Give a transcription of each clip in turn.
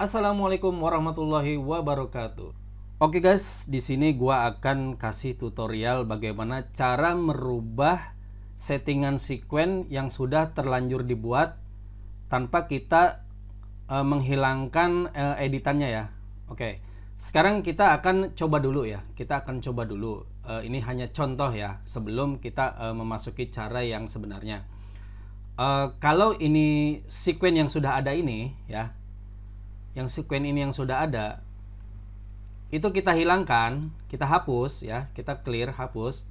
Assalamualaikum warahmatullahi wabarakatuh. Oke guys, di sini gua akan kasih tutorial bagaimana cara merubah settingan sequence yang sudah terlanjur dibuat tanpa kita e, menghilangkan e, editannya ya. Oke. Sekarang kita akan coba dulu ya. Kita akan coba dulu. E, ini hanya contoh ya sebelum kita e, memasuki cara yang sebenarnya. Uh, kalau ini sequence yang sudah ada ini ya yang sekuen ini yang sudah ada itu kita hilangkan, kita hapus ya, kita clear hapus,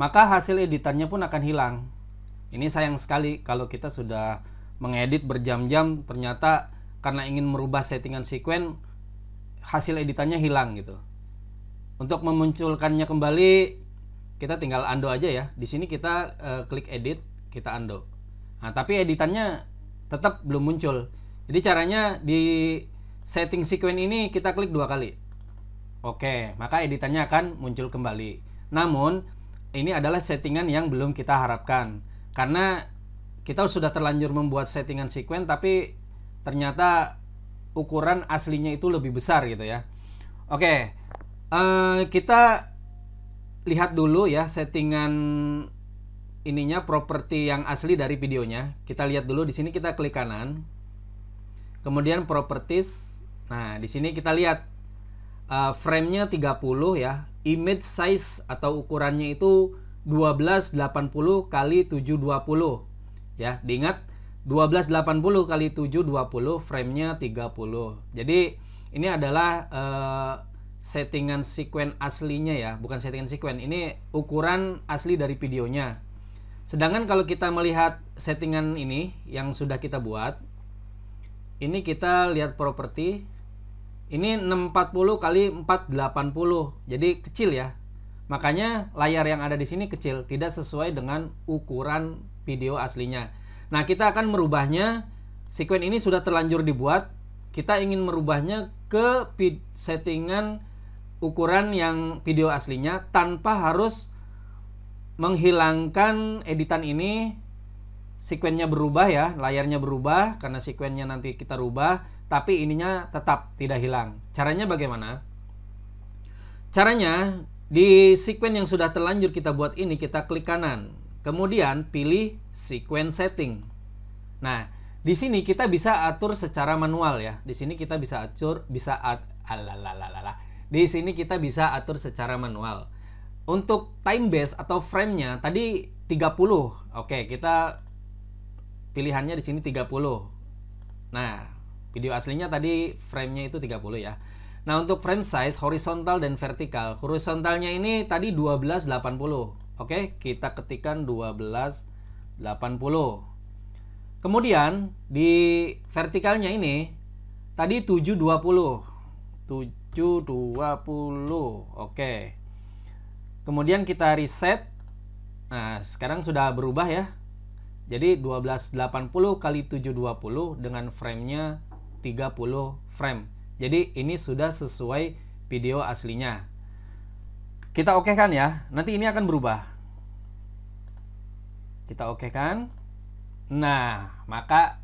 maka hasil editannya pun akan hilang. Ini sayang sekali kalau kita sudah mengedit berjam-jam ternyata karena ingin merubah settingan sequence hasil editannya hilang gitu. Untuk memunculkannya kembali kita tinggal undo aja ya. Di sini kita e, klik edit, kita undo. Nah, tapi editannya tetap belum muncul. Jadi caranya di setting sequence ini kita klik dua kali. Oke, maka editannya akan muncul kembali. Namun, ini adalah settingan yang belum kita harapkan. Karena kita sudah terlanjur membuat settingan sequence tapi ternyata ukuran aslinya itu lebih besar gitu ya. Oke, eh, kita lihat dulu ya settingan ininya properti yang asli dari videonya. Kita lihat dulu di sini kita klik kanan. Kemudian properties. Nah, di sini kita lihat uh, frame-nya 30 ya. Image size atau ukurannya itu 1280 kali 720 ya. Diingat 1280 kali 720 frame-nya 30 jadi ini adalah uh, settingan sequen aslinya ya bukan settingan sequen. ini ukuran asli dari videonya sedangkan kalau kita melihat settingan ini yang sudah kita buat ini kita lihat properti ini 640 kali 480 jadi kecil ya makanya layar yang ada di sini kecil tidak sesuai dengan ukuran video aslinya nah kita akan merubahnya sequence ini sudah terlanjur dibuat kita ingin merubahnya ke settingan ukuran yang video aslinya tanpa harus menghilangkan editan ini sekuennya berubah ya, layarnya berubah karena sekuennya nanti kita rubah, tapi ininya tetap tidak hilang. Caranya bagaimana? Caranya di sekuen yang sudah terlanjur kita buat ini kita klik kanan. Kemudian pilih sequence setting. Nah, di sini kita bisa atur secara manual ya. Di sini kita bisa atur bisa at, alalalalala. Di sini kita bisa atur secara manual. Untuk time base atau frame nya tadi 30. Oke, kita pilihannya di sini 30. Nah, video aslinya tadi framenya itu 30 ya. Nah, untuk frame size horizontal dan vertikal. Horizontalnya ini tadi 1280. Oke, kita ketikkan 1280. Kemudian di vertikalnya ini tadi 720. 720. Oke. Kemudian kita reset. Nah, sekarang sudah berubah ya. Jadi 1280 kali 720 dengan framenya 30 frame. Jadi ini sudah sesuai video aslinya. Kita oke kan ya. Nanti ini akan berubah. Kita oke kan. Nah, maka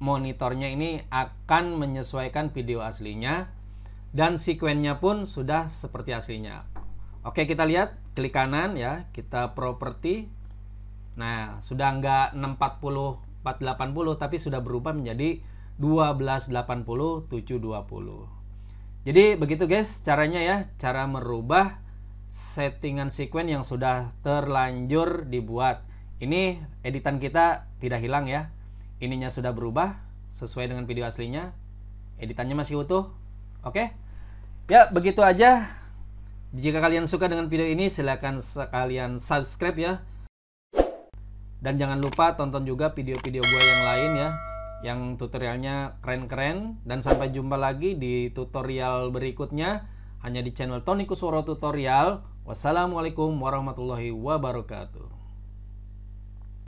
monitornya ini akan menyesuaikan video aslinya dan sequence-nya pun sudah seperti aslinya. Oke, kita lihat klik kanan ya, kita property Nah, sudah enggak 640 480 tapi sudah berubah menjadi 1280 720. Jadi begitu guys caranya ya, cara merubah settingan sequence yang sudah terlanjur dibuat. Ini editan kita tidak hilang ya. Ininya sudah berubah sesuai dengan video aslinya. Editannya masih utuh. Oke? Ya, begitu aja. Jika kalian suka dengan video ini silahkan sekalian subscribe ya dan jangan lupa tonton juga video-video gue yang lain ya, yang tutorialnya keren-keren. Dan sampai jumpa lagi di tutorial berikutnya, hanya di channel Tony Kusworo Tutorial. Wassalamualaikum warahmatullahi wabarakatuh.